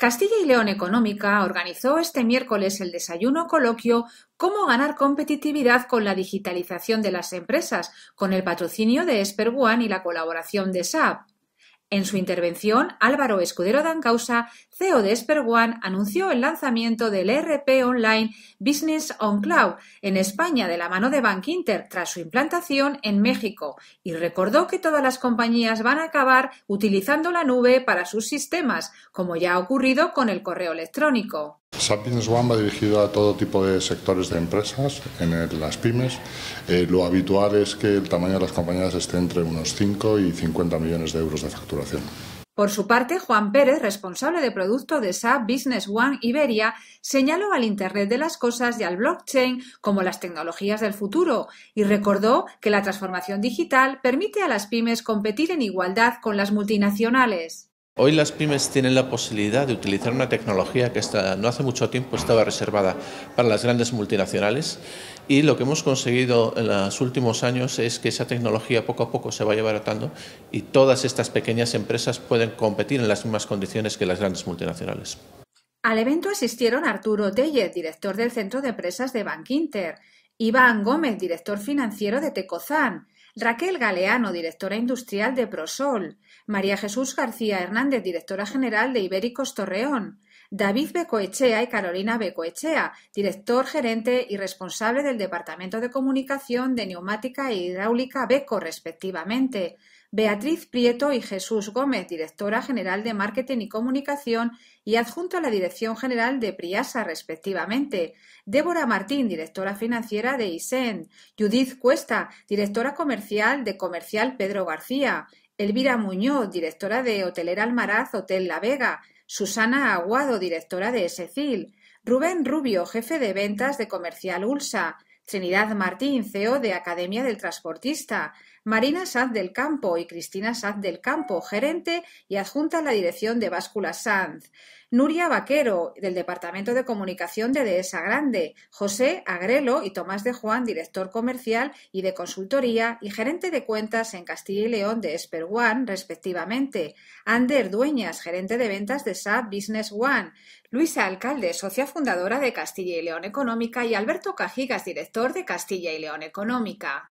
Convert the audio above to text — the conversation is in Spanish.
Castilla y León Económica organizó este miércoles el desayuno coloquio Cómo ganar competitividad con la digitalización de las empresas, con el patrocinio de Esperguan y la colaboración de SAP. En su intervención, Álvaro Escudero Dancausa, CEO de Esperguan, anunció el lanzamiento del ERP Online Business on Cloud en España de la mano de Inter tras su implantación en México y recordó que todas las compañías van a acabar utilizando la nube para sus sistemas, como ya ha ocurrido con el correo electrónico. Business One va dirigido a todo tipo de sectores de empresas, en las pymes. Eh, lo habitual es que el tamaño de las compañías esté entre unos 5 y 50 millones de euros de facturación. Por su parte, Juan Pérez, responsable de producto de SAP Business One Iberia, señaló al Internet de las Cosas y al blockchain como las tecnologías del futuro y recordó que la transformación digital permite a las pymes competir en igualdad con las multinacionales. Hoy las pymes tienen la posibilidad de utilizar una tecnología que no hace mucho tiempo estaba reservada para las grandes multinacionales y lo que hemos conseguido en los últimos años es que esa tecnología poco a poco se vaya abaratando y todas estas pequeñas empresas pueden competir en las mismas condiciones que las grandes multinacionales. Al evento asistieron Arturo Telle, director del Centro de Empresas de Inter, Iván Gómez, director financiero de Tecozán, Raquel Galeano, directora industrial de Prosol; María Jesús García Hernández, directora general de Ibéricos Torreón; David Becoechea y Carolina Becoechea, director gerente y responsable del Departamento de Comunicación de Neumática e Hidráulica Beco, respectivamente. Beatriz Prieto y Jesús Gómez, directora general de Marketing y Comunicación y adjunto a la Dirección General de Priasa, respectivamente. Débora Martín, directora financiera de ISEN. Judith Cuesta, directora comercial de Comercial Pedro García. Elvira Muñoz, directora de Hotelera Almaraz Hotel La Vega, Susana Aguado, directora de SECIL, Rubén Rubio, jefe de ventas de Comercial Ulsa, Trinidad Martín, CEO de Academia del Transportista, Marina Sanz del Campo y Cristina Sanz del Campo, gerente y adjunta a la dirección de Báscula Sanz. Nuria Vaquero, del Departamento de Comunicación de Dehesa Grande, José Agrelo y Tomás de Juan, director comercial y de consultoría y gerente de cuentas en Castilla y León de Esper One, respectivamente, Ander Dueñas, gerente de ventas de SAP Business One, Luisa Alcalde, socia fundadora de Castilla y León Económica y Alberto Cajigas, director de Castilla y León Económica.